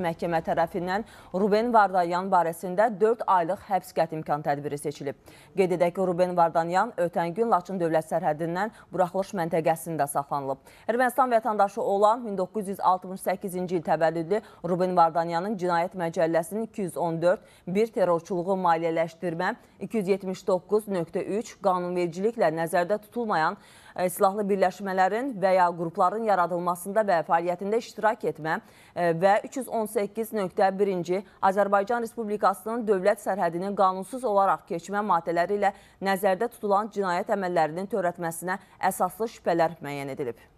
Məhkəmə tərəfindən Ruben Vardanyan barəsində 4 aylıq həbs qət imkan tədbiri seçilib. Qeyd edək ki, Ruben Vardanyan ötən gün Laçın dövlət sərhədindən buraxılış məntəqəsində saxlanılıb. Ermənistan vətəndaşı olan 1968-ci il təvəllüdlü Ruben Vardanyanın cinayət məcəlləsinin 214, 1 terrorçuluğu maliyyələşdirmə, 279.3 qanunvericiliklə nəzərdə tutulmayan silahlı birləşmələrin və ya qrupların yaradılmasında və fəaliyyətində iştirak etmə e, və 318.1-ci Azərbaycan Respublikasının dövlət sərhədini qanunsuz olaraq keçmə maddələri ilə nəzərdə tutulan cinayət əməllərinin törətməsinə əsaslı şübhələr müəyyən edilib.